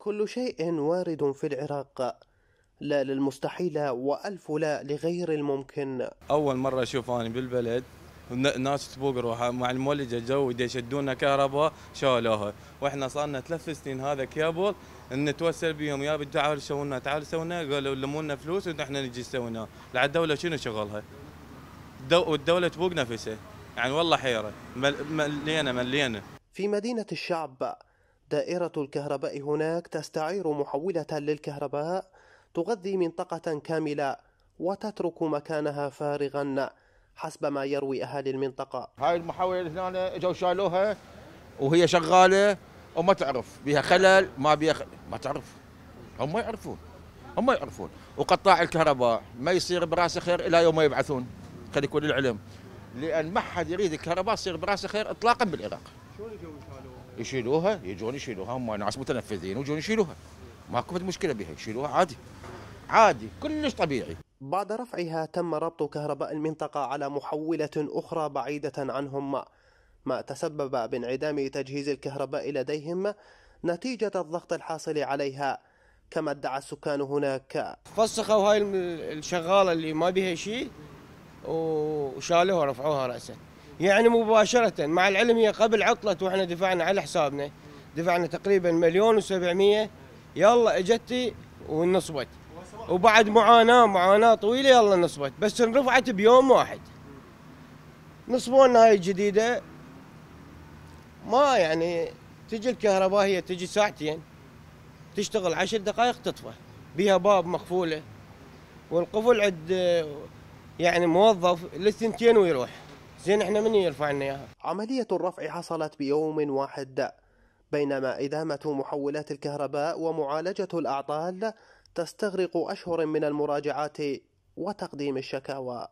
كل شيء وارد في العراق لا للمستحيل وألف لا لغير الممكن أول مرة أشوف أنا بالبلد ناس تبوق روحها مع المولجة جو يشدونا كهرباء شالوها وإحنا صارنا ثلاث سنين هذا كيبل نتوسل بيهم يا بتعال سوونا تعالوا سوونا قالوا لمونا فلوس ونحن نجي سوينا لعد الدولة شنو شغلها والدولة تبوق نفسها يعني والله حيرة مليانة مليانة في مدينة الشعب دائرة الكهرباء هناك تستعير محولة للكهرباء تغذي منطقة كاملة وتترك مكانها فارغا حسب ما يروي أهالي المنطقة هاي المحاولة اللي هنا اجوا شالوها وهي شغالة وما تعرف بها خلل ما بها خلل ما تعرف هم ما يعرفون هم ما يعرفون وقطاع الكهرباء ما يصير براسه خير إلى يوم ما يبعثون خلي يكون العلم لأن ما حد يريد الكهرباء تصير براسه خير إطلاقا بالعراق يشيلوها يجون يشيلوها هم ناس متنفذين ويجون يشيلوها ماكو مشكله بها يشيلوها عادي عادي كلش طبيعي بعد رفعها تم ربط كهرباء المنطقة على محولة أخرى بعيدة عنهم ما تسبب بانعدام تجهيز الكهرباء لديهم نتيجة الضغط الحاصل عليها كما ادعى السكان هناك فسخوا هاي الشغالة اللي ما بها شيء وشالوها رفعوها رأسا يعني مباشرة مع العلم هي قبل عطلت واحنا دفعنا على حسابنا دفعنا تقريبا مليون و700 يلا اجتي ونصبت وبعد معاناة معاناة طويلة يلا نصبت بس انرفعت بيوم واحد نصبونا هاي الجديدة ما يعني تجي الكهرباء هي تجي ساعتين تشتغل عشر دقائق تطفى بها باب مقفولة والقفل عند يعني موظف للثنتين ويروح زين احنا من يرفع لنا اياها؟ عملية الرفع حصلت بيوم واحد بينما إدامة محولات الكهرباء ومعالجة الأعطال تستغرق أشهر من المراجعات وتقديم الشكاوى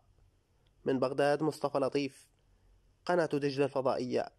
من بغداد مصطفى لطيف قناة دجلة الفضائية